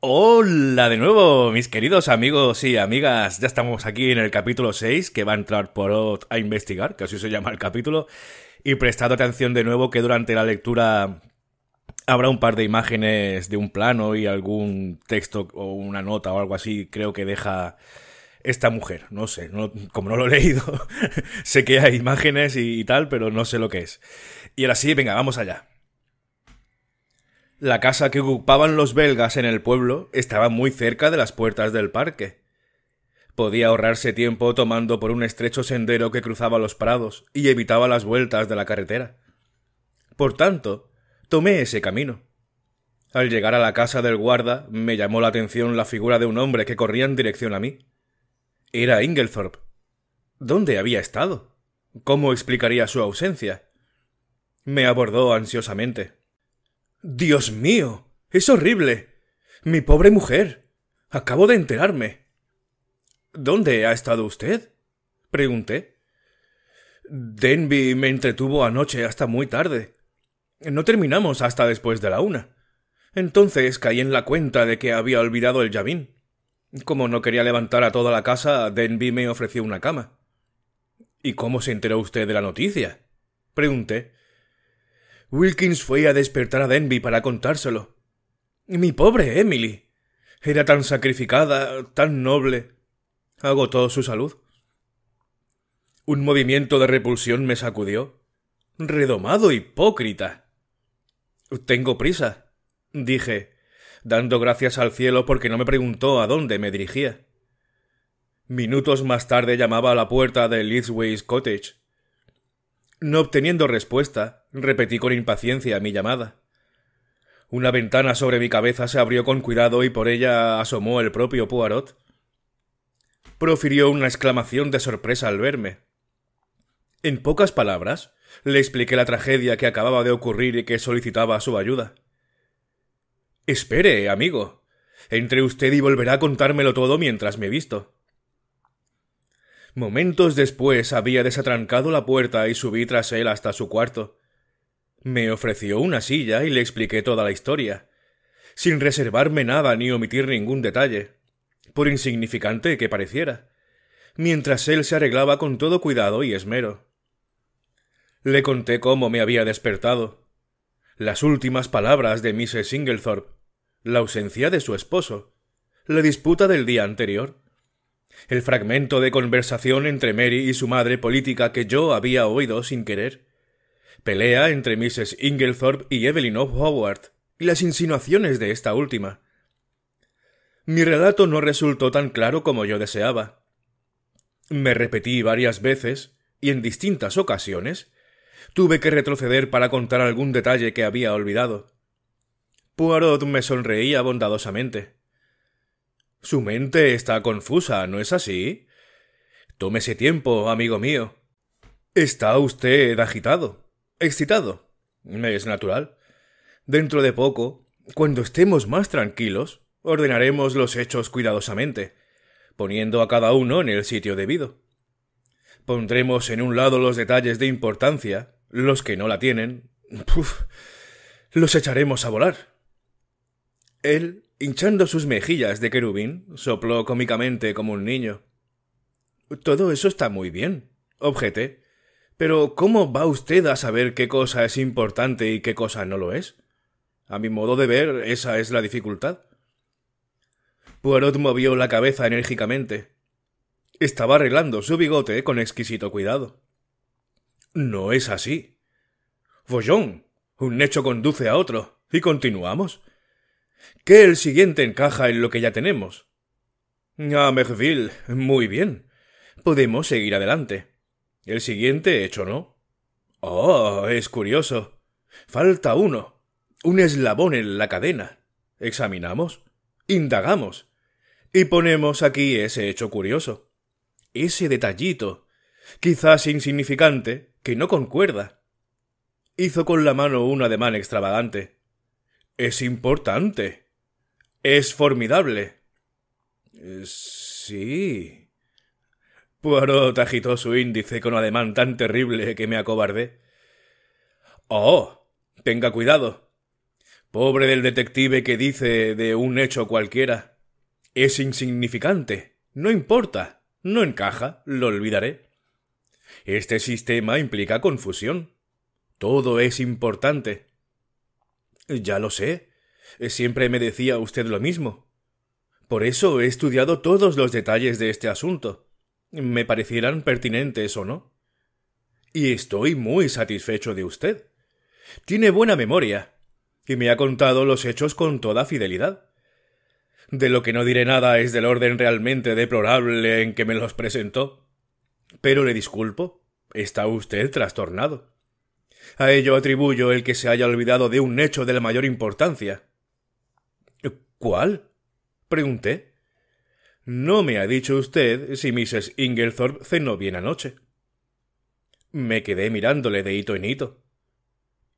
Hola de nuevo, mis queridos amigos y amigas. Ya estamos aquí en el capítulo 6 que va a entrar por a investigar, que así se llama el capítulo. Y prestad atención de nuevo que durante la lectura habrá un par de imágenes de un plano y algún texto o una nota o algo así, creo que deja esta mujer. No sé, como no lo he leído, sé que hay imágenes y tal, pero no sé lo que es. Y ahora sí, venga, vamos allá. La casa que ocupaban los belgas en el pueblo estaba muy cerca de las puertas del parque. Podía ahorrarse tiempo tomando por un estrecho sendero que cruzaba los prados y evitaba las vueltas de la carretera. Por tanto, tomé ese camino. Al llegar a la casa del guarda, me llamó la atención la figura de un hombre que corría en dirección a mí. Era Inglethorpe. ¿Dónde había estado? ¿Cómo explicaría su ausencia? Me abordó ansiosamente. Dios mío. Es horrible. Mi pobre mujer. Acabo de enterarme. ¿Dónde ha estado usted? pregunté. Denby me entretuvo anoche hasta muy tarde. No terminamos hasta después de la una. Entonces caí en la cuenta de que había olvidado el llavín. Como no quería levantar a toda la casa, Denby me ofreció una cama. ¿Y cómo se enteró usted de la noticia? pregunté, Wilkins fue a despertar a Denby para contárselo. Mi pobre Emily. Era tan sacrificada, tan noble. Agotó su salud. Un movimiento de repulsión me sacudió. Redomado hipócrita. Tengo prisa, dije, dando gracias al cielo porque no me preguntó a dónde me dirigía. Minutos más tarde llamaba a la puerta de Lithway's Cottage. No obteniendo respuesta, repetí con impaciencia mi llamada. Una ventana sobre mi cabeza se abrió con cuidado y por ella asomó el propio Poirot. Profirió una exclamación de sorpresa al verme. En pocas palabras, le expliqué la tragedia que acababa de ocurrir y que solicitaba su ayuda. Espere, amigo. Entre usted y volverá a contármelo todo mientras me visto. Momentos después había desatrancado la puerta y subí tras él hasta su cuarto. Me ofreció una silla y le expliqué toda la historia, sin reservarme nada ni omitir ningún detalle, por insignificante que pareciera, mientras él se arreglaba con todo cuidado y esmero. Le conté cómo me había despertado, las últimas palabras de Mrs. Inglethorpe, la ausencia de su esposo, la disputa del día anterior, el fragmento de conversación entre Mary y su madre política que yo había oído sin querer, pelea entre Mrs. Inglethorpe y Evelyn of Howard, y las insinuaciones de esta última. Mi relato no resultó tan claro como yo deseaba. Me repetí varias veces, y en distintas ocasiones, tuve que retroceder para contar algún detalle que había olvidado. Poirot me sonreía bondadosamente. Su mente está confusa, ¿no es así? Tómese tiempo, amigo mío. Está usted agitado excitado. es natural. Dentro de poco, cuando estemos más tranquilos, ordenaremos los hechos cuidadosamente, poniendo a cada uno en el sitio debido. Pondremos en un lado los detalles de importancia, los que no la tienen, puf, los echaremos a volar. Él, hinchando sus mejillas de querubín, sopló cómicamente como un niño. Todo eso está muy bien, objeté, pero ¿cómo va usted a saber qué cosa es importante y qué cosa no lo es? A mi modo de ver, esa es la dificultad. Poirot movió la cabeza enérgicamente. Estaba arreglando su bigote con exquisito cuidado. No es así. Voyón, Un hecho conduce a otro. Y continuamos. ¿Qué el siguiente encaja en lo que ya tenemos. A ah, Merville. Muy bien. Podemos seguir adelante. El siguiente hecho no. Oh, es curioso. Falta uno. Un eslabón en la cadena. Examinamos, indagamos, y ponemos aquí ese hecho curioso. Ese detallito, quizás insignificante, que no concuerda. Hizo con la mano un ademán extravagante. Es importante. Es formidable. Eh, sí. Poirot agitó su índice con ademán tan terrible que me acobardé. Oh. tenga cuidado. Pobre del detective que dice de un hecho cualquiera. Es insignificante. No importa. No encaja. Lo olvidaré. Este sistema implica confusión. Todo es importante. Ya lo sé. Siempre me decía usted lo mismo. Por eso he estudiado todos los detalles de este asunto me parecieran pertinentes o no. Y estoy muy satisfecho de usted. Tiene buena memoria, y me ha contado los hechos con toda fidelidad. De lo que no diré nada es del orden realmente deplorable en que me los presentó. Pero le disculpo, está usted trastornado. A ello atribuyo el que se haya olvidado de un hecho de la mayor importancia. ¿Cuál? pregunté. No me ha dicho usted si Mrs. Inglethorpe cenó bien anoche. Me quedé mirándole de hito en hito.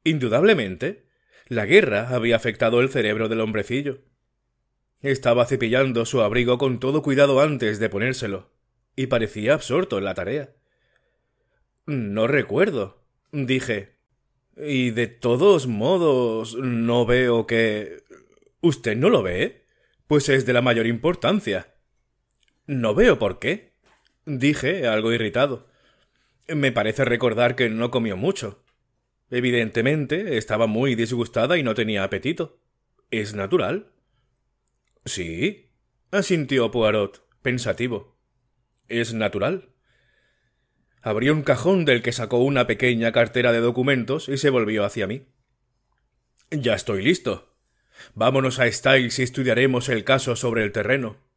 Indudablemente, la guerra había afectado el cerebro del hombrecillo. Estaba cepillando su abrigo con todo cuidado antes de ponérselo, y parecía absorto en la tarea. No recuerdo, dije. Y de todos modos, no veo que. ¿Usted no lo ve? Pues es de la mayor importancia. No veo por qué, dije, algo irritado. Me parece recordar que no comió mucho. Evidentemente, estaba muy disgustada y no tenía apetito. Es natural. Sí, asintió Poirot, pensativo. Es natural. Abrió un cajón del que sacó una pequeña cartera de documentos y se volvió hacia mí. Ya estoy listo. Vámonos a Styles y estudiaremos el caso sobre el terreno.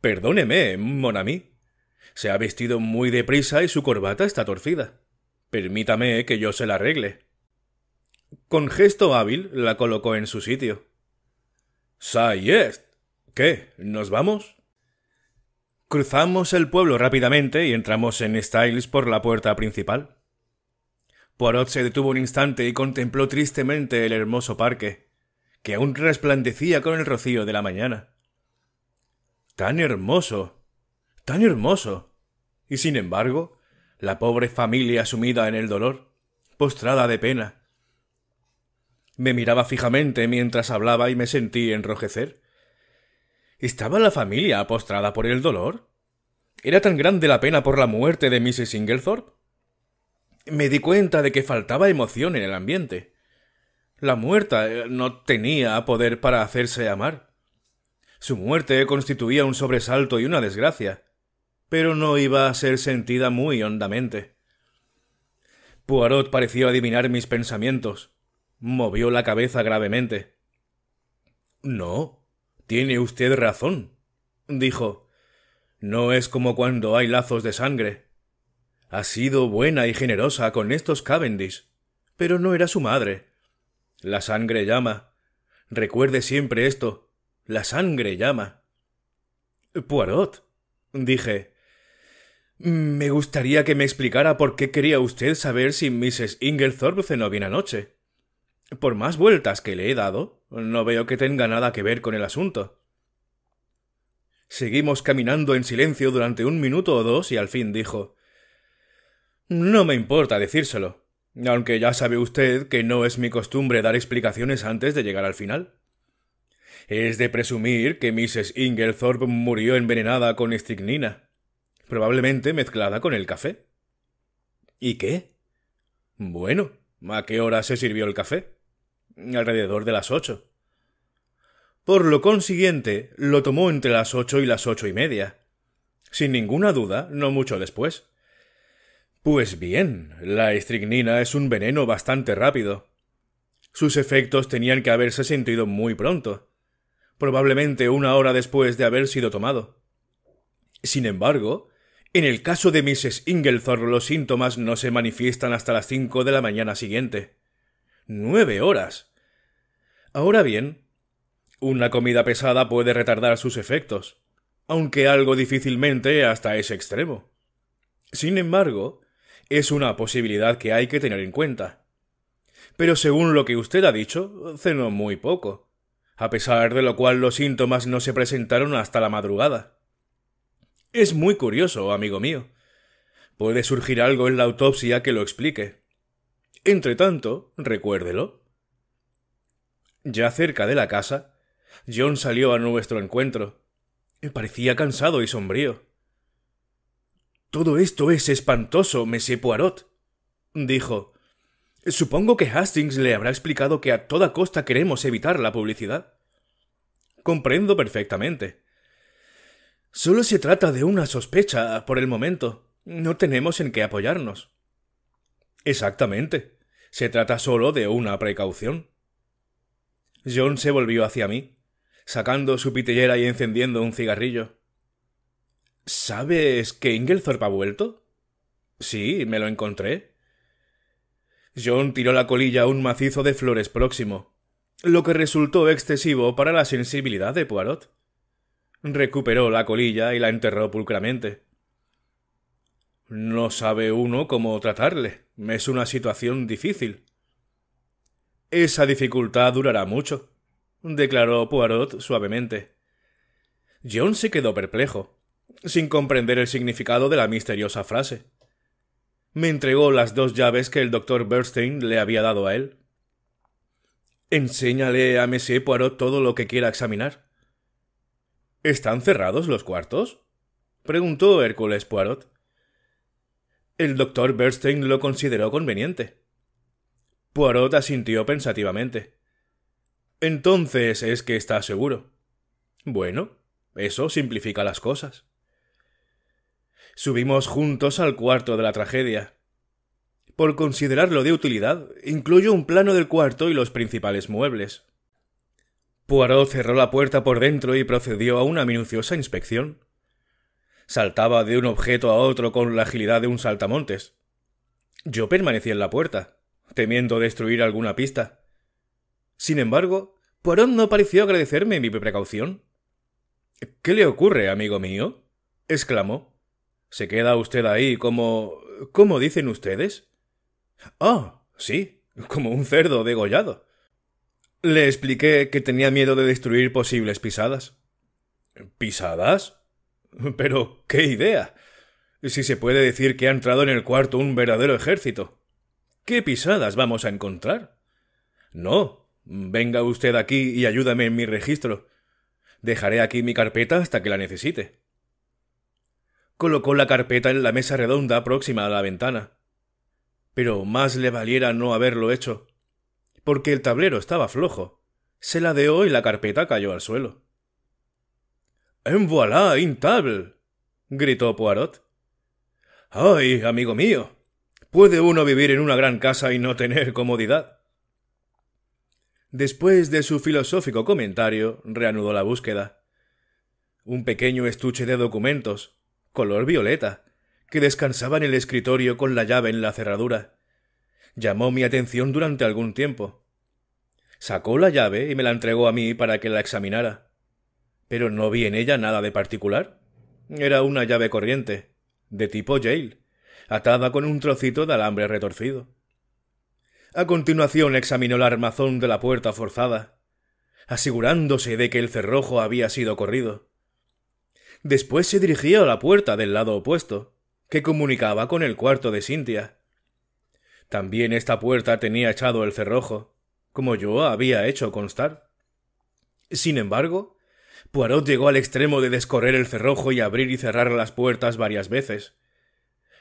Perdóneme, Monami. Se ha vestido muy deprisa y su corbata está torcida. Permítame que yo se la arregle. Con gesto hábil la colocó en su sitio. Sayest. ¿Qué? ¿Nos vamos? Cruzamos el pueblo rápidamente y entramos en Styles por la puerta principal. Poirot se detuvo un instante y contempló tristemente el hermoso parque, que aún resplandecía con el rocío de la mañana. Tan hermoso. tan hermoso. Y sin embargo, la pobre familia sumida en el dolor, postrada de pena. Me miraba fijamente mientras hablaba y me sentí enrojecer. ¿Estaba la familia postrada por el dolor? ¿Era tan grande la pena por la muerte de Mrs. Inglethorpe? Me di cuenta de que faltaba emoción en el ambiente. La muerta eh, no tenía poder para hacerse amar. Su muerte constituía un sobresalto y una desgracia, pero no iba a ser sentida muy hondamente. Poirot pareció adivinar mis pensamientos. Movió la cabeza gravemente. No, tiene usted razón, dijo. No es como cuando hay lazos de sangre. Ha sido buena y generosa con estos Cavendish, pero no era su madre. La sangre llama. Recuerde siempre esto. La sangre llama. Poirot, dije. Me gustaría que me explicara por qué quería usted saber si Mrs. Inglethorpe cenó bien anoche. Por más vueltas que le he dado, no veo que tenga nada que ver con el asunto. Seguimos caminando en silencio durante un minuto o dos y al fin dijo No me importa decírselo, aunque ya sabe usted que no es mi costumbre dar explicaciones antes de llegar al final. Es de presumir que Mrs. Inglethorpe murió envenenada con estricnina, probablemente mezclada con el café. ¿Y qué? Bueno, ¿a qué hora se sirvió el café? Alrededor de las ocho. Por lo consiguiente, lo tomó entre las ocho y las ocho y media. Sin ninguna duda, no mucho después. Pues bien, la estricnina es un veneno bastante rápido. Sus efectos tenían que haberse sentido muy pronto probablemente una hora después de haber sido tomado. Sin embargo, en el caso de Mrs. Inglethorpe los síntomas no se manifiestan hasta las cinco de la mañana siguiente. Nueve horas. Ahora bien, una comida pesada puede retardar sus efectos, aunque algo difícilmente hasta ese extremo. Sin embargo, es una posibilidad que hay que tener en cuenta. Pero según lo que usted ha dicho, cenó muy poco a pesar de lo cual los síntomas no se presentaron hasta la madrugada. Es muy curioso, amigo mío. Puede surgir algo en la autopsia que lo explique. Entre tanto, recuérdelo. Ya cerca de la casa, John salió a nuestro encuentro. Parecía cansado y sombrío. Todo esto es espantoso, Monsieur Poirot, dijo. Supongo que Hastings le habrá explicado que a toda costa queremos evitar la publicidad. Comprendo perfectamente. Solo se trata de una sospecha por el momento. No tenemos en qué apoyarnos. Exactamente. Se trata solo de una precaución. John se volvió hacia mí, sacando su pitillera y encendiendo un cigarrillo. ¿Sabes que Inglethorpe ha vuelto? Sí, me lo encontré. John tiró la colilla a un macizo de flores próximo, lo que resultó excesivo para la sensibilidad de Poirot. Recuperó la colilla y la enterró pulcramente. No sabe uno cómo tratarle. Es una situación difícil. Esa dificultad durará mucho, declaró Poirot suavemente. John se quedó perplejo, sin comprender el significado de la misteriosa frase me entregó las dos llaves que el doctor Bernstein le había dado a él. Enséñale a Monsieur Poirot todo lo que quiera examinar. ¿Están cerrados los cuartos? preguntó Hércules Poirot. El doctor Bernstein lo consideró conveniente. Poirot asintió pensativamente. Entonces es que está seguro. Bueno, eso simplifica las cosas subimos juntos al cuarto de la tragedia. Por considerarlo de utilidad, incluyo un plano del cuarto y los principales muebles. Poirot cerró la puerta por dentro y procedió a una minuciosa inspección. Saltaba de un objeto a otro con la agilidad de un saltamontes. Yo permanecí en la puerta, temiendo destruir alguna pista. Sin embargo, Poirot no pareció agradecerme mi precaución. ¿Qué le ocurre, amigo mío? exclamó. ¿Se queda usted ahí como. ¿Cómo dicen ustedes? Ah, oh, sí, como un cerdo degollado. Le expliqué que tenía miedo de destruir posibles pisadas. ¿Pisadas? Pero qué idea. Si se puede decir que ha entrado en el cuarto un verdadero ejército. ¿Qué pisadas vamos a encontrar? No. Venga usted aquí y ayúdame en mi registro. Dejaré aquí mi carpeta hasta que la necesite colocó la carpeta en la mesa redonda próxima a la ventana. Pero más le valiera no haberlo hecho, porque el tablero estaba flojo, se la deó y la carpeta cayó al suelo. ¡En voilà, intable! gritó Poirot. ¡Ay, amigo mío! ¿Puede uno vivir en una gran casa y no tener comodidad? Después de su filosófico comentario, reanudó la búsqueda. Un pequeño estuche de documentos, color violeta, que descansaba en el escritorio con la llave en la cerradura. Llamó mi atención durante algún tiempo. Sacó la llave y me la entregó a mí para que la examinara. Pero no vi en ella nada de particular. Era una llave corriente, de tipo Yale, atada con un trocito de alambre retorcido. A continuación examinó el armazón de la puerta forzada, asegurándose de que el cerrojo había sido corrido. Después se dirigía a la puerta del lado opuesto, que comunicaba con el cuarto de Cintia. También esta puerta tenía echado el cerrojo, como yo había hecho constar. Sin embargo, Poirot llegó al extremo de descorrer el cerrojo y abrir y cerrar las puertas varias veces.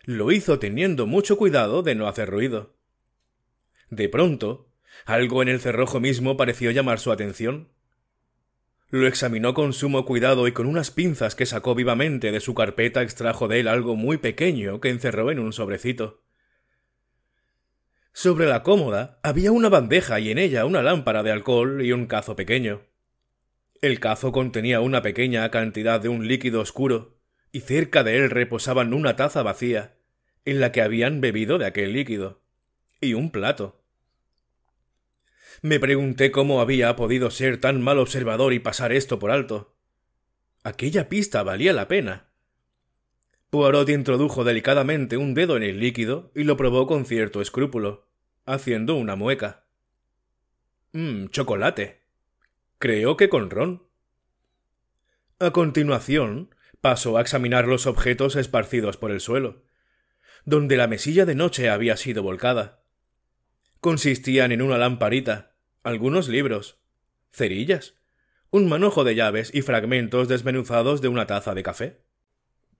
Lo hizo teniendo mucho cuidado de no hacer ruido. De pronto, algo en el cerrojo mismo pareció llamar su atención, lo examinó con sumo cuidado y con unas pinzas que sacó vivamente de su carpeta extrajo de él algo muy pequeño que encerró en un sobrecito. Sobre la cómoda había una bandeja y en ella una lámpara de alcohol y un cazo pequeño. El cazo contenía una pequeña cantidad de un líquido oscuro, y cerca de él reposaban una taza vacía, en la que habían bebido de aquel líquido, y un plato. Me pregunté cómo había podido ser tan mal observador y pasar esto por alto. Aquella pista valía la pena. Poirot introdujo delicadamente un dedo en el líquido y lo probó con cierto escrúpulo, haciendo una mueca. Mmm, chocolate. Creo que con ron. A continuación, pasó a examinar los objetos esparcidos por el suelo, donde la mesilla de noche había sido volcada consistían en una lamparita, algunos libros, cerillas, un manojo de llaves y fragmentos desmenuzados de una taza de café.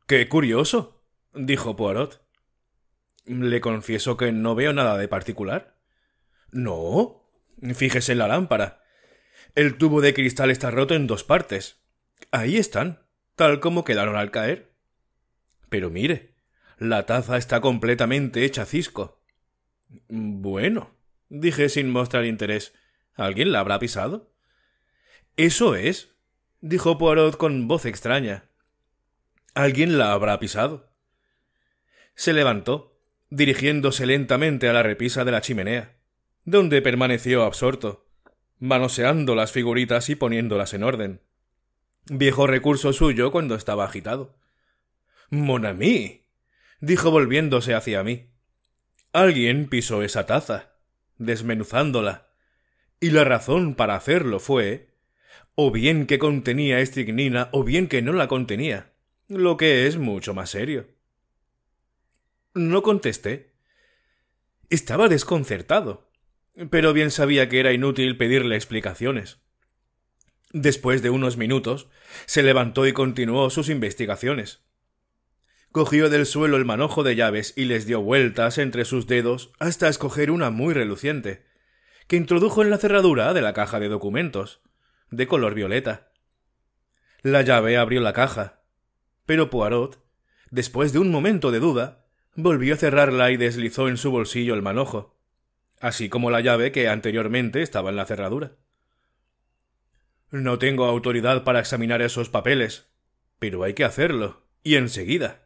¡Qué curioso! dijo Poirot. Le confieso que no veo nada de particular. No. Fíjese en la lámpara. El tubo de cristal está roto en dos partes. Ahí están, tal como quedaron al caer. Pero mire, la taza está completamente hecha cisco. Bueno, dije sin mostrar interés. ¿Alguien la habrá pisado? Eso es, dijo Poirot con voz extraña. Alguien la habrá pisado. Se levantó, dirigiéndose lentamente a la repisa de la chimenea, donde permaneció absorto, manoseando las figuritas y poniéndolas en orden. Viejo recurso suyo cuando estaba agitado. Mon ami, dijo volviéndose hacia mí. Alguien pisó esa taza desmenuzándola. Y la razón para hacerlo fue o bien que contenía estricnina o bien que no la contenía, lo que es mucho más serio. No contesté. Estaba desconcertado, pero bien sabía que era inútil pedirle explicaciones. Después de unos minutos, se levantó y continuó sus investigaciones cogió del suelo el manojo de llaves y les dio vueltas entre sus dedos hasta escoger una muy reluciente, que introdujo en la cerradura de la caja de documentos, de color violeta. La llave abrió la caja, pero Poirot, después de un momento de duda, volvió a cerrarla y deslizó en su bolsillo el manojo, así como la llave que anteriormente estaba en la cerradura. No tengo autoridad para examinar esos papeles, pero hay que hacerlo, y enseguida.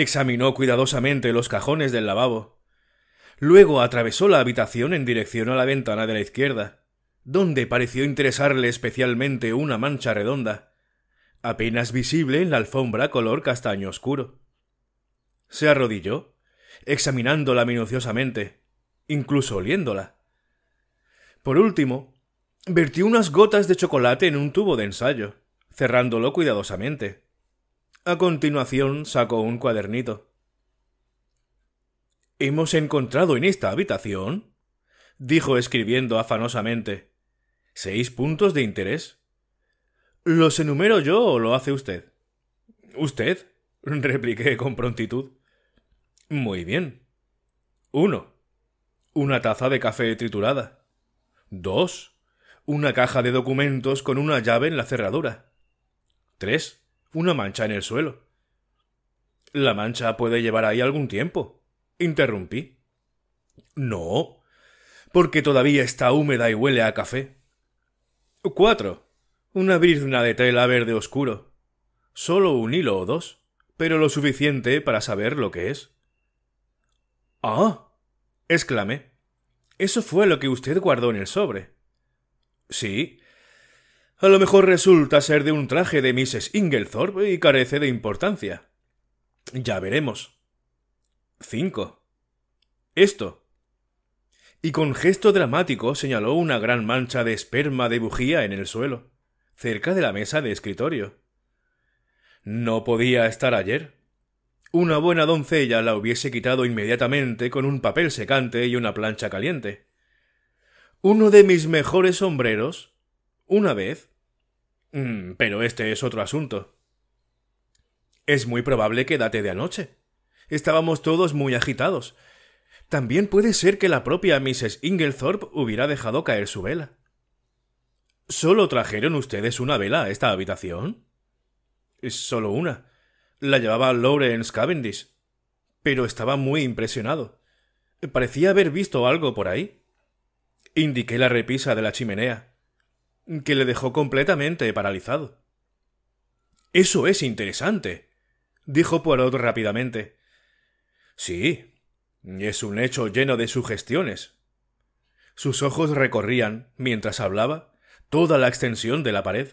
Examinó cuidadosamente los cajones del lavabo. Luego atravesó la habitación en dirección a la ventana de la izquierda, donde pareció interesarle especialmente una mancha redonda, apenas visible en la alfombra color castaño oscuro. Se arrodilló, examinándola minuciosamente, incluso oliéndola. Por último, vertió unas gotas de chocolate en un tubo de ensayo, cerrándolo cuidadosamente. A continuación sacó un cuadernito. Hemos encontrado en esta habitación, dijo escribiendo afanosamente, seis puntos de interés. ¿Los enumero yo o lo hace usted? Usted, repliqué con prontitud. Muy bien. Uno. Una taza de café triturada. Dos. Una caja de documentos con una llave en la cerradura. Tres una mancha en el suelo. La mancha puede llevar ahí algún tiempo. Interrumpí. No, porque todavía está húmeda y huele a café. Cuatro. Una brizna de tela verde oscuro. Solo un hilo o dos, pero lo suficiente para saber lo que es. Ah, exclamé. Eso fue lo que usted guardó en el sobre. Sí, a lo mejor resulta ser de un traje de Mrs. Inglethorpe y carece de importancia. Ya veremos. 5. Esto. Y con gesto dramático señaló una gran mancha de esperma de bujía en el suelo, cerca de la mesa de escritorio. No podía estar ayer. Una buena doncella la hubiese quitado inmediatamente con un papel secante y una plancha caliente. Uno de mis mejores sombreros una vez... Mm, pero este es otro asunto. Es muy probable que date de anoche. Estábamos todos muy agitados. También puede ser que la propia Mrs. Inglethorpe hubiera dejado caer su vela. ¿Solo trajeron ustedes una vela a esta habitación? Solo una. La llevaba Lawrence Cavendish. Pero estaba muy impresionado. Parecía haber visto algo por ahí. Indiqué la repisa de la chimenea que le dejó completamente paralizado. Eso es interesante, dijo Poirot rápidamente. Sí, es un hecho lleno de sugestiones. Sus ojos recorrían, mientras hablaba, toda la extensión de la pared.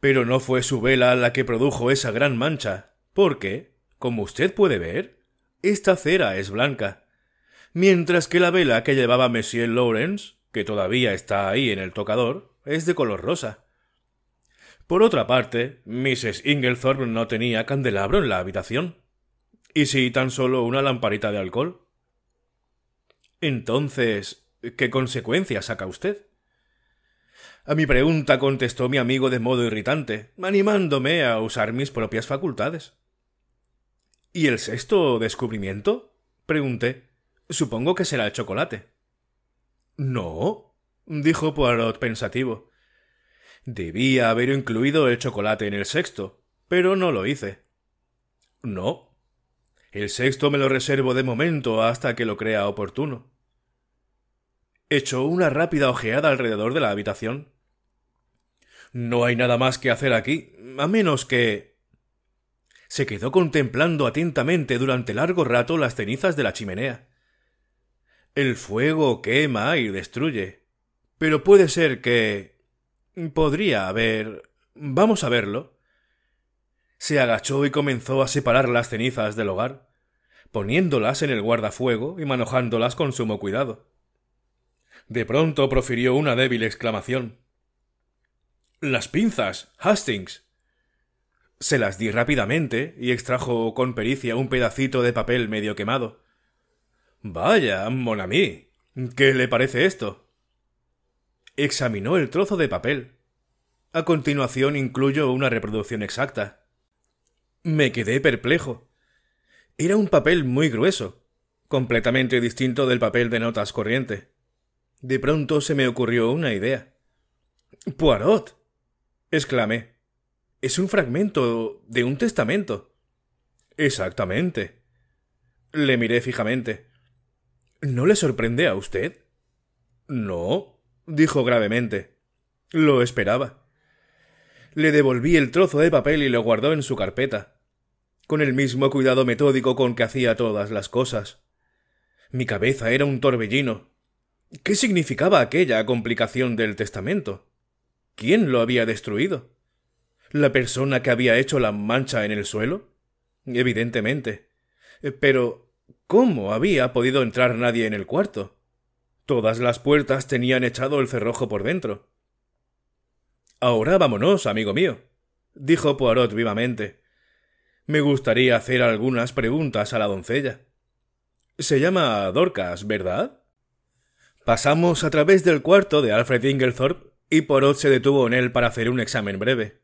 Pero no fue su vela la que produjo esa gran mancha, porque, como usted puede ver, esta cera es blanca, mientras que la vela que llevaba Monsieur Lawrence que todavía está ahí en el tocador, es de color rosa. Por otra parte, Mrs. Inglethorpe no tenía candelabro en la habitación. ¿Y si tan solo una lamparita de alcohol? Entonces, ¿qué consecuencias saca usted? A mi pregunta contestó mi amigo de modo irritante, animándome a usar mis propias facultades. ¿Y el sexto descubrimiento? pregunté. Supongo que será el chocolate. No, dijo Poirot pensativo. Debía haber incluido el chocolate en el sexto, pero no lo hice. No. El sexto me lo reservo de momento hasta que lo crea oportuno. Echó una rápida ojeada alrededor de la habitación. No hay nada más que hacer aquí, a menos que. Se quedó contemplando atentamente durante largo rato las cenizas de la chimenea. El fuego quema y destruye. Pero puede ser que... Podría haber... Vamos a verlo. Se agachó y comenzó a separar las cenizas del hogar, poniéndolas en el guardafuego y manojándolas con sumo cuidado. De pronto profirió una débil exclamación. Las pinzas, Hastings. Se las di rápidamente y extrajo con pericia un pedacito de papel medio quemado. Vaya, Monami. ¿Qué le parece esto? Examinó el trozo de papel. A continuación incluyo una reproducción exacta. Me quedé perplejo. Era un papel muy grueso, completamente distinto del papel de notas corriente. De pronto se me ocurrió una idea. Poirot. exclamé. Es un fragmento de un testamento. Exactamente. Le miré fijamente. ¿No le sorprende a usted? No, dijo gravemente. Lo esperaba. Le devolví el trozo de papel y lo guardó en su carpeta, con el mismo cuidado metódico con que hacía todas las cosas. Mi cabeza era un torbellino. ¿Qué significaba aquella complicación del testamento? ¿Quién lo había destruido? ¿La persona que había hecho la mancha en el suelo? Evidentemente. Pero ¿Cómo había podido entrar nadie en el cuarto? Todas las puertas tenían echado el cerrojo por dentro. Ahora vámonos, amigo mío, dijo Poirot vivamente. Me gustaría hacer algunas preguntas a la doncella. Se llama Dorcas, ¿verdad? Pasamos a través del cuarto de Alfred Inglethorpe y Poirot se detuvo en él para hacer un examen breve,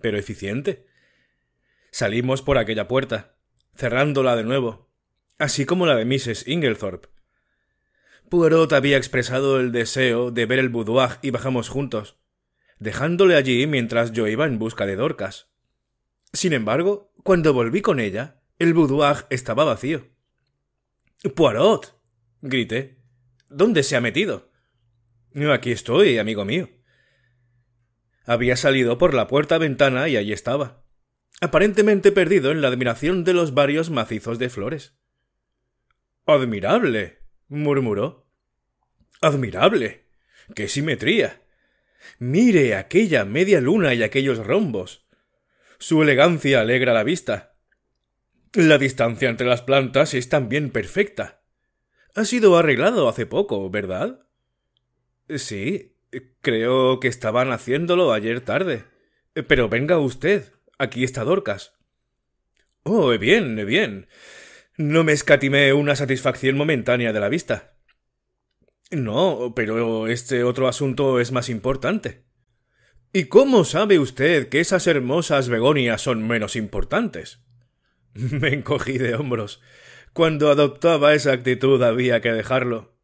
pero eficiente. Salimos por aquella puerta, cerrándola de nuevo, así como la de Mrs. Inglethorpe. Poirot había expresado el deseo de ver el boudoir y bajamos juntos, dejándole allí mientras yo iba en busca de Dorcas. Sin embargo, cuando volví con ella, el boudoir estaba vacío. Poirot. grité. ¿Dónde se ha metido? Aquí estoy, amigo mío. Había salido por la puerta ventana y allí estaba, aparentemente perdido en la admiración de los varios macizos de flores. Admirable, murmuró. Admirable. ¡Qué simetría! Mire aquella media luna y aquellos rombos. Su elegancia alegra la vista. La distancia entre las plantas es también perfecta. Ha sido arreglado hace poco, ¿verdad? Sí, creo que estaban haciéndolo ayer tarde. Pero venga usted, aquí está Dorcas. Oh, bien, bien. No me escatimé una satisfacción momentánea de la vista. No, pero este otro asunto es más importante. ¿Y cómo sabe usted que esas hermosas begonias son menos importantes? Me encogí de hombros. Cuando adoptaba esa actitud había que dejarlo.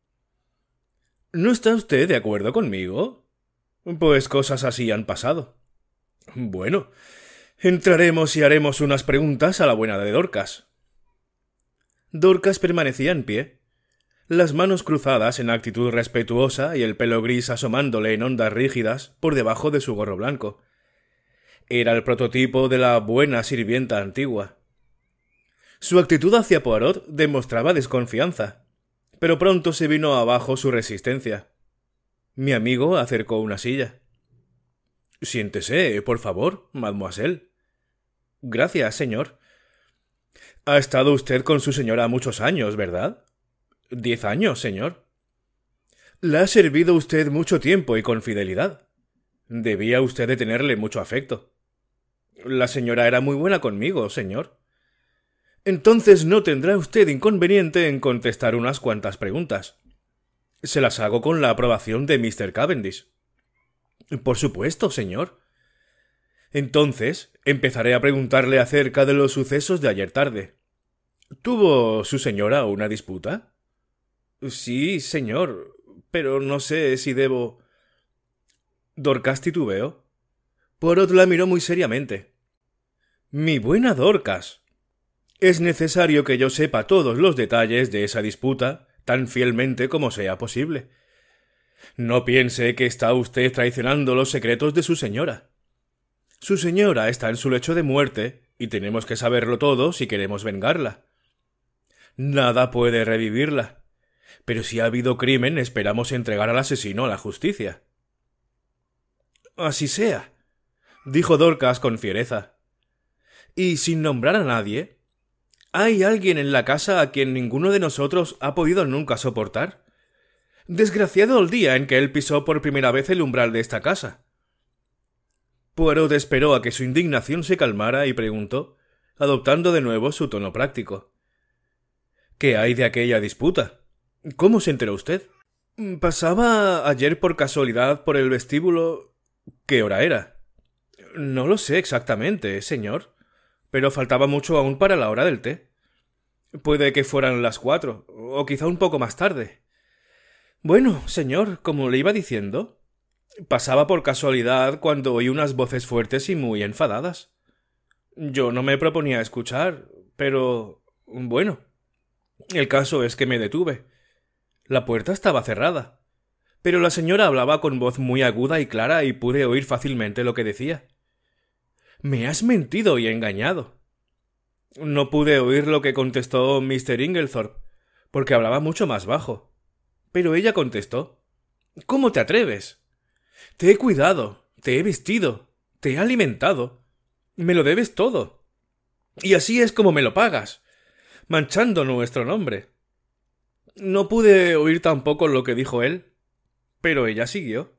¿No está usted de acuerdo conmigo? Pues cosas así han pasado. Bueno, entraremos y haremos unas preguntas a la buena de Dorcas. Dorcas permanecía en pie, las manos cruzadas en actitud respetuosa y el pelo gris asomándole en ondas rígidas por debajo de su gorro blanco. Era el prototipo de la buena sirvienta antigua. Su actitud hacia Poirot demostraba desconfianza, pero pronto se vino abajo su resistencia. Mi amigo acercó una silla. Siéntese, por favor, mademoiselle. Gracias, señor. Ha estado usted con su señora muchos años, ¿verdad? Diez años, señor. La ha servido usted mucho tiempo y con fidelidad. Debía usted de tenerle mucho afecto. La señora era muy buena conmigo, señor. Entonces no tendrá usted inconveniente en contestar unas cuantas preguntas. Se las hago con la aprobación de Mr. Cavendish. Por supuesto, señor. Entonces, empezaré a preguntarle acerca de los sucesos de ayer tarde. ¿Tuvo su señora una disputa? Sí, señor, pero no sé si debo. Dorcas titubeó. Porot la miró muy seriamente. Mi buena Dorcas. Es necesario que yo sepa todos los detalles de esa disputa tan fielmente como sea posible. No piense que está usted traicionando los secretos de su señora. Su señora está en su lecho de muerte, y tenemos que saberlo todo si queremos vengarla. Nada puede revivirla. Pero si ha habido crimen, esperamos entregar al asesino a la justicia. Así sea, dijo Dorcas con fiereza. Y sin nombrar a nadie, hay alguien en la casa a quien ninguno de nosotros ha podido nunca soportar. Desgraciado el día en que él pisó por primera vez el umbral de esta casa. Poirot esperó a que su indignación se calmara y preguntó, adoptando de nuevo su tono práctico. ¿Qué hay de aquella disputa? ¿Cómo se enteró usted? Pasaba ayer por casualidad por el vestíbulo. ¿Qué hora era? No lo sé exactamente, señor, pero faltaba mucho aún para la hora del té. Puede que fueran las cuatro, o quizá un poco más tarde. Bueno, señor, como le iba diciendo, pasaba por casualidad cuando oí unas voces fuertes y muy enfadadas. Yo no me proponía escuchar, pero. bueno. El caso es que me detuve. La puerta estaba cerrada. Pero la señora hablaba con voz muy aguda y clara y pude oír fácilmente lo que decía. Me has mentido y engañado. No pude oír lo que contestó Mr. Inglethorpe, porque hablaba mucho más bajo. Pero ella contestó ¿Cómo te atreves? Te he cuidado, te he vestido, te he alimentado. Me lo debes todo. Y así es como me lo pagas, manchando nuestro nombre. No pude oír tampoco lo que dijo él, pero ella siguió.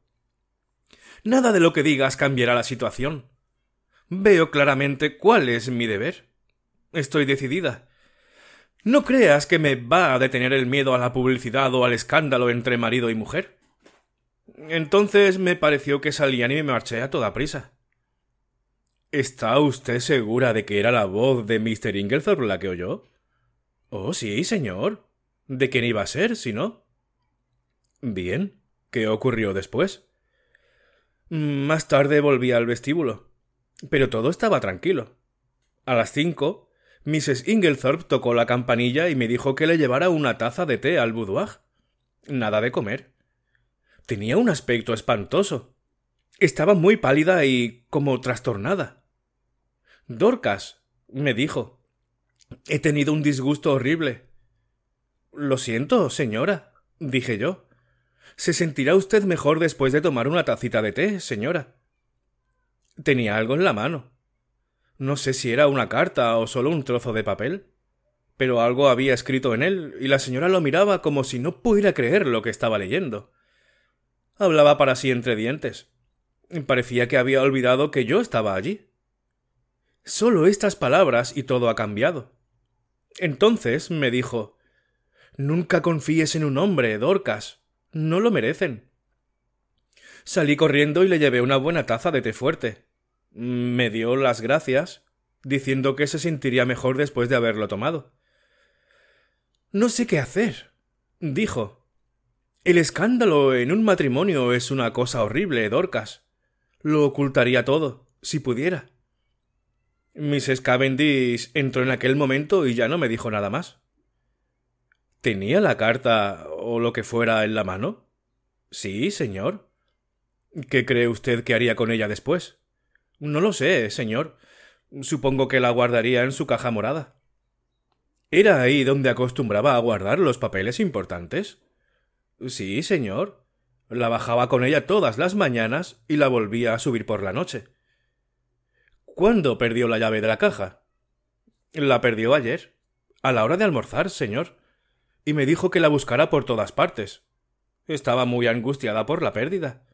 Nada de lo que digas cambiará la situación. Veo claramente cuál es mi deber. Estoy decidida. No creas que me va a detener el miedo a la publicidad o al escándalo entre marido y mujer. Entonces me pareció que salían y me marché a toda prisa. ¿Está usted segura de que era la voz de Mr. Inglethorpe la que oyó? Oh, sí, señor. ¿De quién iba a ser, si no? Bien. ¿Qué ocurrió después? Mm, más tarde volví al vestíbulo. Pero todo estaba tranquilo. A las cinco, Mrs. Inglethorpe tocó la campanilla y me dijo que le llevara una taza de té al boudoir. Nada de comer tenía un aspecto espantoso. Estaba muy pálida y como trastornada. Dorcas, me dijo, he tenido un disgusto horrible. Lo siento, señora, dije yo. Se sentirá usted mejor después de tomar una tacita de té, señora. Tenía algo en la mano. No sé si era una carta o solo un trozo de papel, pero algo había escrito en él, y la señora lo miraba como si no pudiera creer lo que estaba leyendo. Hablaba para sí entre dientes. Parecía que había olvidado que yo estaba allí. Solo estas palabras y todo ha cambiado. Entonces me dijo Nunca confíes en un hombre, Dorcas. No lo merecen. Salí corriendo y le llevé una buena taza de té fuerte. Me dio las gracias, diciendo que se sentiría mejor después de haberlo tomado. No sé qué hacer, dijo. El escándalo en un matrimonio es una cosa horrible, Dorcas. Lo ocultaría todo, si pudiera. Mrs. Cavendish entró en aquel momento y ya no me dijo nada más. ¿Tenía la carta o lo que fuera en la mano? Sí, señor. ¿Qué cree usted que haría con ella después? No lo sé, señor. Supongo que la guardaría en su caja morada. Era ahí donde acostumbraba a guardar los papeles importantes. Sí, señor. La bajaba con ella todas las mañanas y la volvía a subir por la noche. ¿Cuándo perdió la llave de la caja? La perdió ayer, a la hora de almorzar, señor. Y me dijo que la buscara por todas partes. Estaba muy angustiada por la pérdida.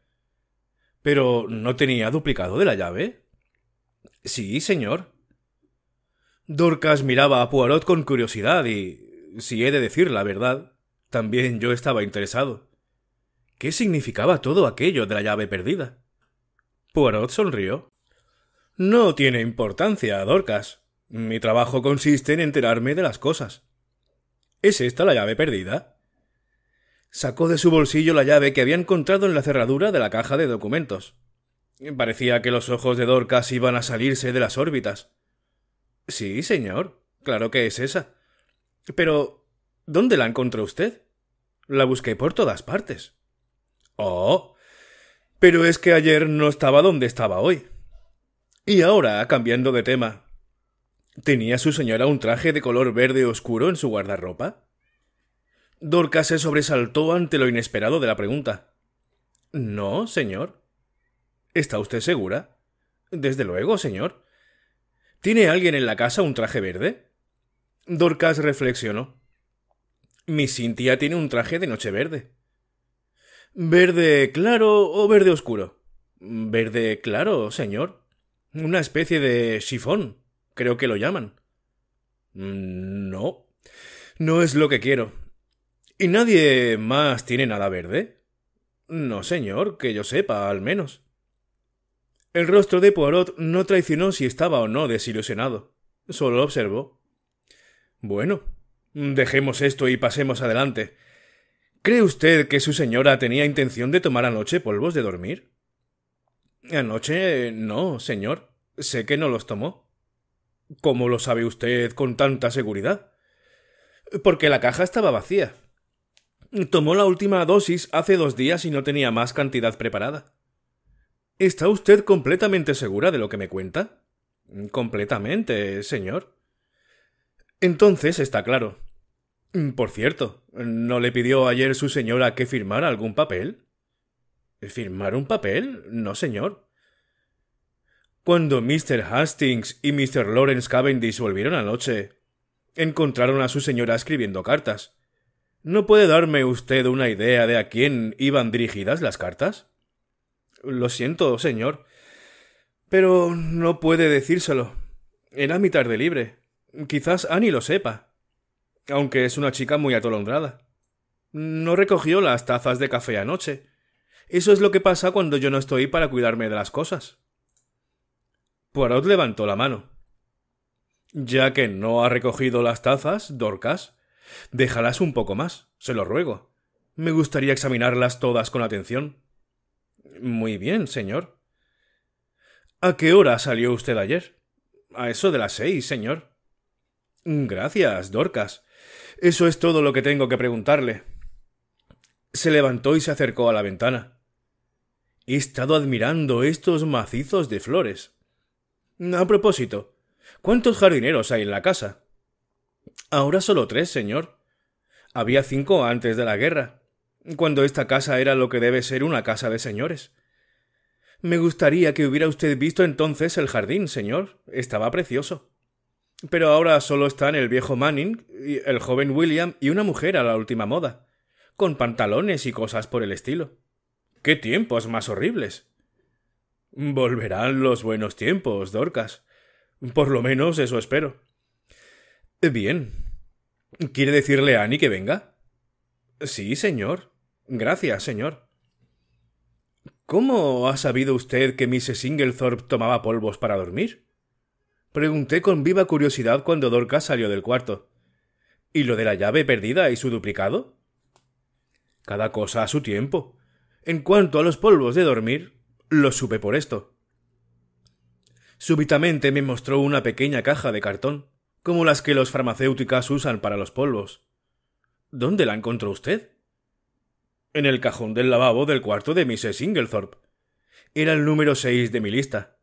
Pero ¿no tenía duplicado de la llave? Sí, señor. Dorcas miraba a Poirot con curiosidad y, si he de decir la verdad, también yo estaba interesado. ¿Qué significaba todo aquello de la llave perdida? Poirot sonrió. No tiene importancia, Dorcas. Mi trabajo consiste en enterarme de las cosas. ¿Es esta la llave perdida? Sacó de su bolsillo la llave que había encontrado en la cerradura de la caja de documentos. Parecía que los ojos de Dorcas iban a salirse de las órbitas. Sí, señor, claro que es esa. Pero ¿Dónde la encontró usted? La busqué por todas partes. Oh. Pero es que ayer no estaba donde estaba hoy. Y ahora, cambiando de tema. ¿Tenía su señora un traje de color verde oscuro en su guardarropa? Dorcas se sobresaltó ante lo inesperado de la pregunta. No, señor. ¿Está usted segura? Desde luego, señor. ¿Tiene alguien en la casa un traje verde? Dorcas reflexionó. Mi Cintia tiene un traje de noche verde. ¿Verde claro o verde oscuro? Verde claro, señor. Una especie de chifón, creo que lo llaman. Mm, no. No es lo que quiero. ¿Y nadie más tiene nada verde? No, señor, que yo sepa, al menos. El rostro de Poirot no traicionó si estaba o no desilusionado. Solo observó. Bueno, Dejemos esto y pasemos adelante. ¿Cree usted que su señora tenía intención de tomar anoche polvos de dormir? Anoche no, señor. Sé que no los tomó. ¿Cómo lo sabe usted con tanta seguridad? Porque la caja estaba vacía. Tomó la última dosis hace dos días y no tenía más cantidad preparada. ¿Está usted completamente segura de lo que me cuenta? Completamente, señor. Entonces está claro. Mm, por cierto, ¿no le pidió ayer su señora que firmara algún papel? ¿Firmar un papel? No, señor. Cuando Mr. Hastings y Mr. Lawrence Cavendish volvieron anoche, encontraron a su señora escribiendo cartas. ¿No puede darme usted una idea de a quién iban dirigidas las cartas? Lo siento, señor, pero no puede decírselo. Era mi tarde libre. Quizás Annie lo sepa, aunque es una chica muy atolondrada. No recogió las tazas de café anoche. Eso es lo que pasa cuando yo no estoy para cuidarme de las cosas. Poirot levantó la mano. Ya que no ha recogido las tazas, Dorcas, déjalas un poco más, se lo ruego. Me gustaría examinarlas todas con atención. Muy bien, señor. ¿A qué hora salió usted ayer? A eso de las seis, señor. Mm, gracias, Dorcas. Eso es todo lo que tengo que preguntarle. Se levantó y se acercó a la ventana. He estado admirando estos macizos de flores. A propósito, ¿cuántos jardineros hay en la casa? Ahora solo tres, señor. Había cinco antes de la guerra, cuando esta casa era lo que debe ser una casa de señores. Me gustaría que hubiera usted visto entonces el jardín, señor. Estaba precioso. Pero ahora solo están el viejo Manning, el joven William y una mujer a la última moda, con pantalones y cosas por el estilo. ¡Qué tiempos más horribles! Volverán los buenos tiempos, Dorcas. Por lo menos eso espero. Bien. ¿Quiere decirle a Annie que venga? Sí, señor. Gracias, señor. ¿Cómo ha sabido usted que Mrs. Inglethorpe tomaba polvos para dormir? Pregunté con viva curiosidad cuando Dorcas salió del cuarto. ¿Y lo de la llave perdida y su duplicado? Cada cosa a su tiempo. En cuanto a los polvos de dormir, lo supe por esto. Súbitamente me mostró una pequeña caja de cartón, como las que los farmacéuticas usan para los polvos. ¿Dónde la encontró usted? En el cajón del lavabo del cuarto de Mrs. Inglethorpe. Era el número seis de mi lista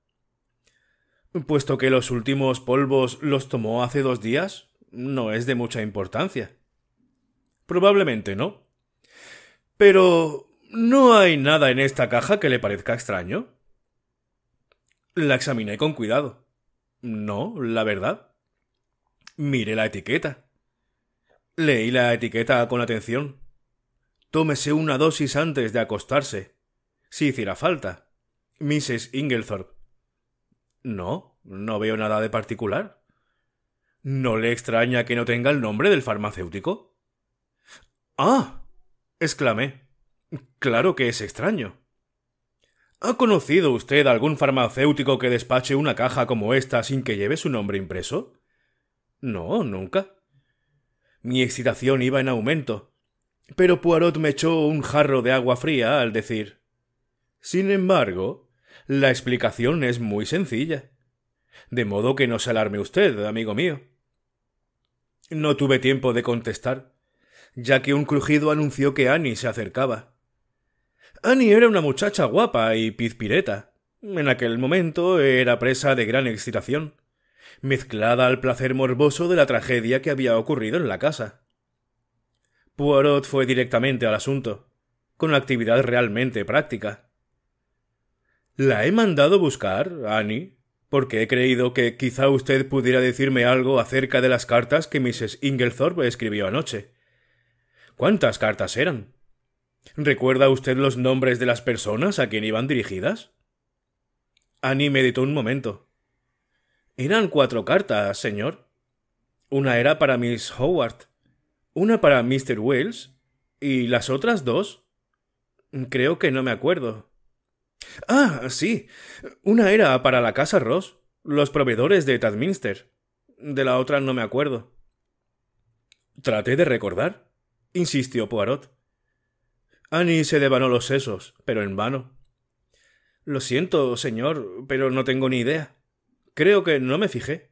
puesto que los últimos polvos los tomó hace dos días, no es de mucha importancia. Probablemente no. Pero... ¿No hay nada en esta caja que le parezca extraño? La examiné con cuidado. No, la verdad. Mire la etiqueta. Leí la etiqueta con atención. Tómese una dosis antes de acostarse. Si hiciera falta. Mrs. Inglethorpe. No, no veo nada de particular. ¿No le extraña que no tenga el nombre del farmacéutico? Ah. exclamé. Claro que es extraño. ¿Ha conocido usted algún farmacéutico que despache una caja como esta sin que lleve su nombre impreso? No, nunca. Mi excitación iba en aumento. Pero Poirot me echó un jarro de agua fría al decir Sin embargo, la explicación es muy sencilla. De modo que no se alarme usted, amigo mío. No tuve tiempo de contestar, ya que un crujido anunció que Annie se acercaba. Annie era una muchacha guapa y pizpireta. En aquel momento era presa de gran excitación, mezclada al placer morboso de la tragedia que había ocurrido en la casa. Poirot fue directamente al asunto, con actividad realmente práctica. La he mandado buscar, Annie, porque he creído que quizá usted pudiera decirme algo acerca de las cartas que Mrs. Inglethorpe escribió anoche. ¿Cuántas cartas eran? ¿Recuerda usted los nombres de las personas a quien iban dirigidas? Annie meditó un momento. Eran cuatro cartas, señor. Una era para Miss Howard, una para Mr. Wells y las otras dos. Creo que no me acuerdo. Ah, sí. Una era para la casa Ross, los proveedores de Tadminster. De la otra no me acuerdo. Traté de recordar, insistió Poirot. Annie se devanó los sesos, pero en vano. Lo siento, señor, pero no tengo ni idea. Creo que no me fijé.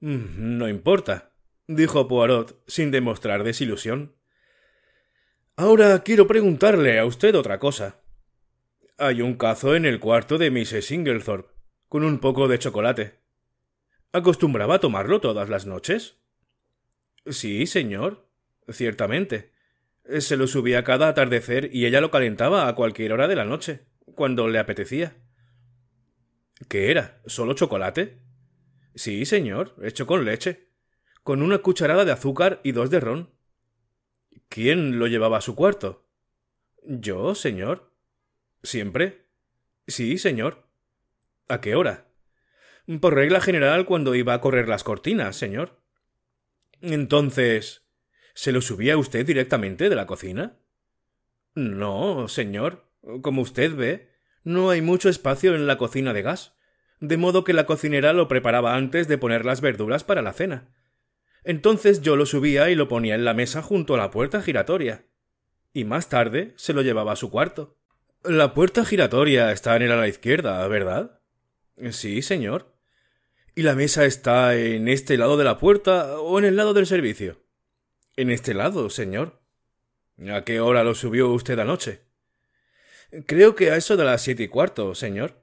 Mm, no importa, dijo Poirot, sin demostrar desilusión. Ahora quiero preguntarle a usted otra cosa. Hay un cazo en el cuarto de Mrs. Inglethorpe, con un poco de chocolate. ¿Acostumbraba a tomarlo todas las noches? Sí, señor, ciertamente. Se lo subía cada atardecer y ella lo calentaba a cualquier hora de la noche, cuando le apetecía. ¿Qué era? ¿Solo chocolate? Sí, señor, hecho con leche, con una cucharada de azúcar y dos de ron. ¿Quién lo llevaba a su cuarto? Yo, señor. ¿Siempre? Sí, señor. ¿A qué hora? Por regla general cuando iba a correr las cortinas, señor. Entonces. ¿Se lo subía usted directamente de la cocina? No, señor. Como usted ve, no hay mucho espacio en la cocina de gas, de modo que la cocinera lo preparaba antes de poner las verduras para la cena. Entonces yo lo subía y lo ponía en la mesa junto a la puerta giratoria. Y más tarde se lo llevaba a su cuarto. La puerta giratoria está en el ala izquierda, ¿verdad? Sí, señor. ¿Y la mesa está en este lado de la puerta o en el lado del servicio? En este lado, señor. ¿A qué hora lo subió usted anoche? Creo que a eso de las siete y cuarto, señor.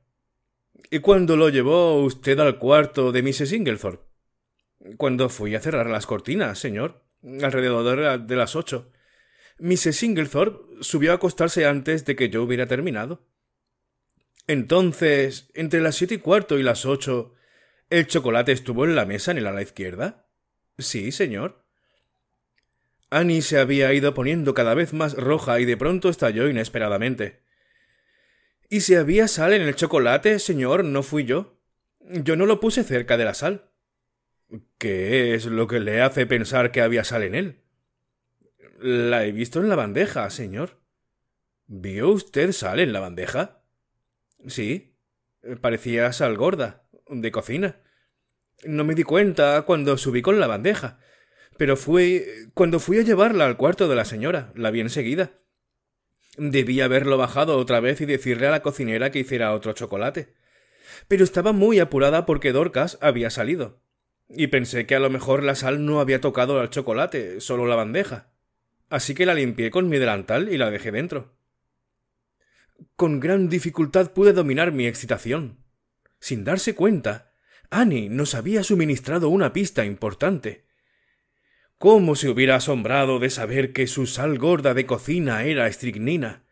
¿Y cuándo lo llevó usted al cuarto de Mrs. Inglethorpe? Cuando fui a cerrar las cortinas, señor. Alrededor de las ocho. Mrs. Singlethorpe subió a acostarse antes de que yo hubiera terminado. Entonces, entre las siete y cuarto y las ocho, ¿el chocolate estuvo en la mesa en el ala izquierda? Sí, señor. Annie se había ido poniendo cada vez más roja y de pronto estalló inesperadamente. ¿Y si había sal en el chocolate, señor? No fui yo. Yo no lo puse cerca de la sal. ¿Qué es lo que le hace pensar que había sal en él? La he visto en la bandeja, señor. ¿Vio usted sal en la bandeja? Sí. Parecía sal gorda, de cocina. No me di cuenta cuando subí con la bandeja. Pero fui. cuando fui a llevarla al cuarto de la señora, la vi enseguida. Debí haberlo bajado otra vez y decirle a la cocinera que hiciera otro chocolate. Pero estaba muy apurada porque Dorcas había salido. Y pensé que a lo mejor la sal no había tocado al chocolate, solo la bandeja así que la limpié con mi delantal y la dejé dentro. Con gran dificultad pude dominar mi excitación. Sin darse cuenta, Annie nos había suministrado una pista importante. ¿Cómo se hubiera asombrado de saber que su sal gorda de cocina era estricnina,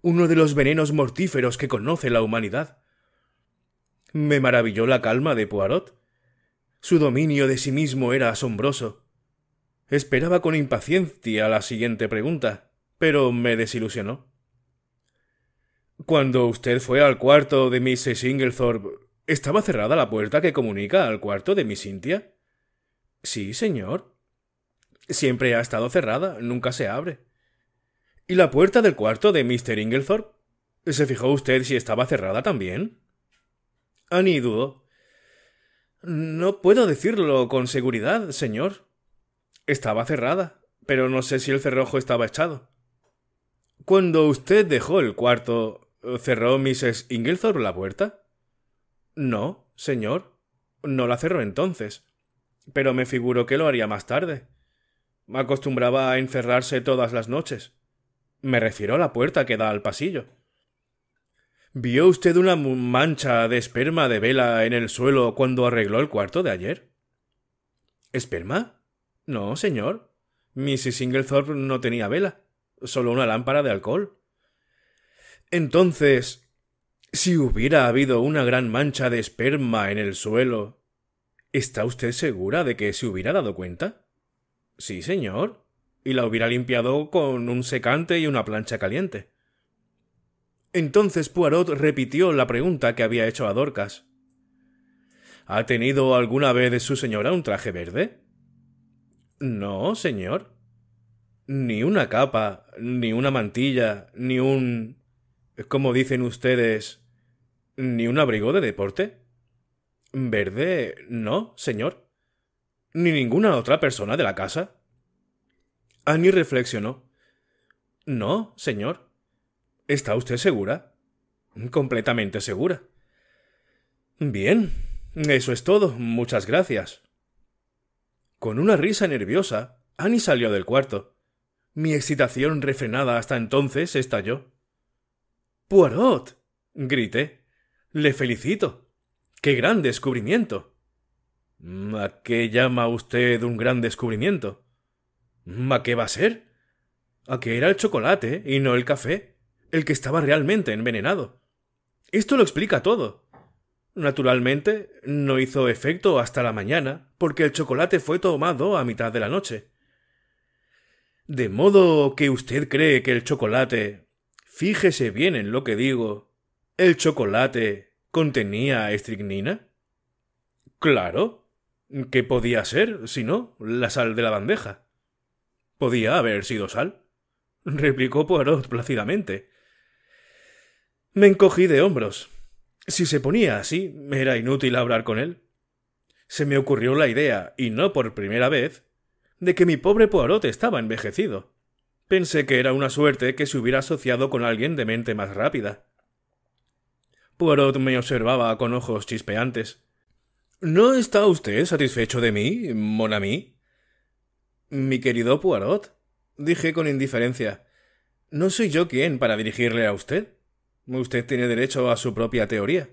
uno de los venenos mortíferos que conoce la humanidad? Me maravilló la calma de Poirot. Su dominio de sí mismo era asombroso. Esperaba con impaciencia la siguiente pregunta, pero me desilusionó. Cuando usted fue al cuarto de Mrs. Inglethorpe, ¿estaba cerrada la puerta que comunica al cuarto de Miss Cynthia? Sí, señor. Siempre ha estado cerrada, nunca se abre. ¿Y la puerta del cuarto de Mr. Inglethorpe? ¿Se fijó usted si estaba cerrada también? Annie dudó. No puedo decirlo con seguridad, señor. Estaba cerrada, pero no sé si el cerrojo estaba echado. Cuando usted dejó el cuarto, ¿cerró Mrs. Inglethorpe la puerta? No, señor. No la cerró entonces. Pero me figuro que lo haría más tarde. acostumbraba a encerrarse todas las noches. Me refiero a la puerta que da al pasillo. ¿Vio usted una mancha de esperma de vela en el suelo cuando arregló el cuarto de ayer? ¿Esperma? No, señor. Mrs. Inglethorpe no tenía vela, solo una lámpara de alcohol. Entonces, si hubiera habido una gran mancha de esperma en el suelo, ¿está usted segura de que se hubiera dado cuenta? Sí, señor. Y la hubiera limpiado con un secante y una plancha caliente. Entonces Poirot repitió la pregunta que había hecho a Dorcas. ¿Ha tenido alguna vez su señora un traje verde? No, señor. Ni una capa, ni una mantilla, ni un... como dicen ustedes? ni un abrigo de deporte. Verde, no, señor. Ni ninguna otra persona de la casa. Annie reflexionó. No, señor. ¿Está usted segura? Completamente segura. Bien. Eso es todo. Muchas gracias. Con una risa nerviosa, Annie salió del cuarto. Mi excitación refrenada hasta entonces estalló. —¡Puarot! grité. Le felicito. Qué gran descubrimiento. ¿A qué llama usted un gran descubrimiento? ¿A qué va a ser? A que era el chocolate y no el café, el que estaba realmente envenenado. Esto lo explica todo. Naturalmente, no hizo efecto hasta la mañana, porque el chocolate fue tomado a mitad de la noche. De modo que usted cree que el chocolate. Fíjese bien en lo que digo. ¿El chocolate contenía estricnina? Claro. ¿Qué podía ser, si no, la sal de la bandeja? Podía haber sido sal, replicó Poirot plácidamente. Me encogí de hombros. Si se ponía así, era inútil hablar con él. Se me ocurrió la idea, y no por primera vez, de que mi pobre Poirot estaba envejecido. Pensé que era una suerte que se hubiera asociado con alguien de mente más rápida. Poirot me observaba con ojos chispeantes. ¿No está usted satisfecho de mí, mon Mi querido Poirot, dije con indiferencia, no soy yo quien para dirigirle a usted. Usted tiene derecho a su propia teoría,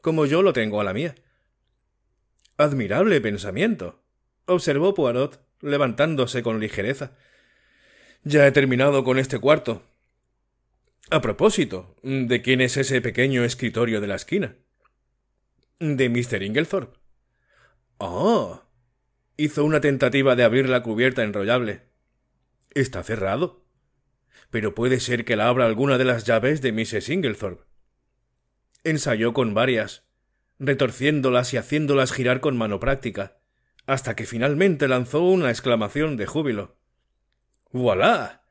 como yo lo tengo a la mía. Admirable pensamiento, observó Poirot, levantándose con ligereza. Ya he terminado con este cuarto. A propósito, ¿de quién es ese pequeño escritorio de la esquina? De Mr. Inglethorpe. Oh. Hizo una tentativa de abrir la cubierta enrollable. Está cerrado pero puede ser que la abra alguna de las llaves de Mrs. Inglethorpe. Ensayó con varias, retorciéndolas y haciéndolas girar con mano práctica, hasta que finalmente lanzó una exclamación de júbilo. ¡Voilà!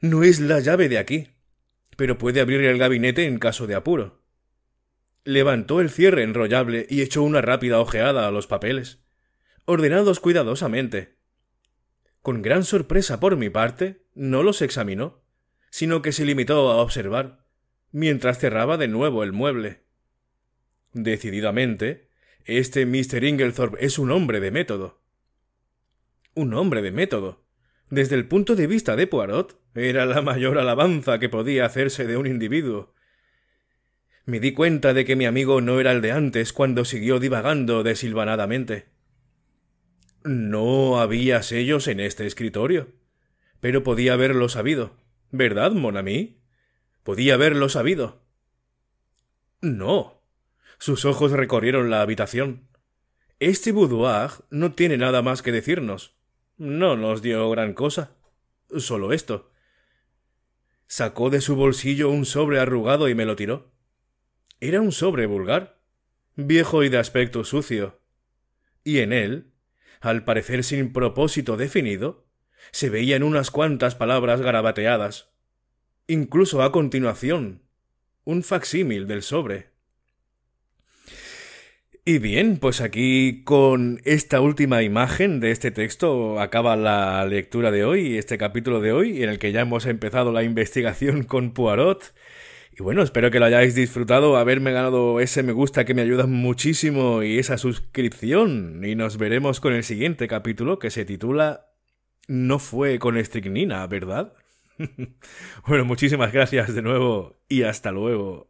No es la llave de aquí, pero puede abrir el gabinete en caso de apuro. Levantó el cierre enrollable y echó una rápida ojeada a los papeles, ordenados cuidadosamente, con gran sorpresa por mi parte, no los examinó, sino que se limitó a observar, mientras cerraba de nuevo el mueble. Decididamente, este Mr. Inglethorpe es un hombre de método. Un hombre de método. Desde el punto de vista de Poirot, era la mayor alabanza que podía hacerse de un individuo. Me di cuenta de que mi amigo no era el de antes cuando siguió divagando desilvanadamente. No había sellos en este escritorio. Pero podía haberlo sabido. ¿Verdad, Monami? Podía haberlo sabido. No. Sus ojos recorrieron la habitación. Este boudoir no tiene nada más que decirnos. No nos dio gran cosa. Solo esto. Sacó de su bolsillo un sobre arrugado y me lo tiró. Era un sobre vulgar, viejo y de aspecto sucio. Y en él al parecer sin propósito definido, se veían unas cuantas palabras garabateadas. Incluso a continuación, un facsímil del sobre. Y bien, pues aquí con esta última imagen de este texto acaba la lectura de hoy, este capítulo de hoy, en el que ya hemos empezado la investigación con Poirot, y bueno, espero que lo hayáis disfrutado, haberme ganado ese me gusta que me ayuda muchísimo y esa suscripción. Y nos veremos con el siguiente capítulo que se titula No fue con estricnina, ¿verdad? bueno, muchísimas gracias de nuevo y hasta luego.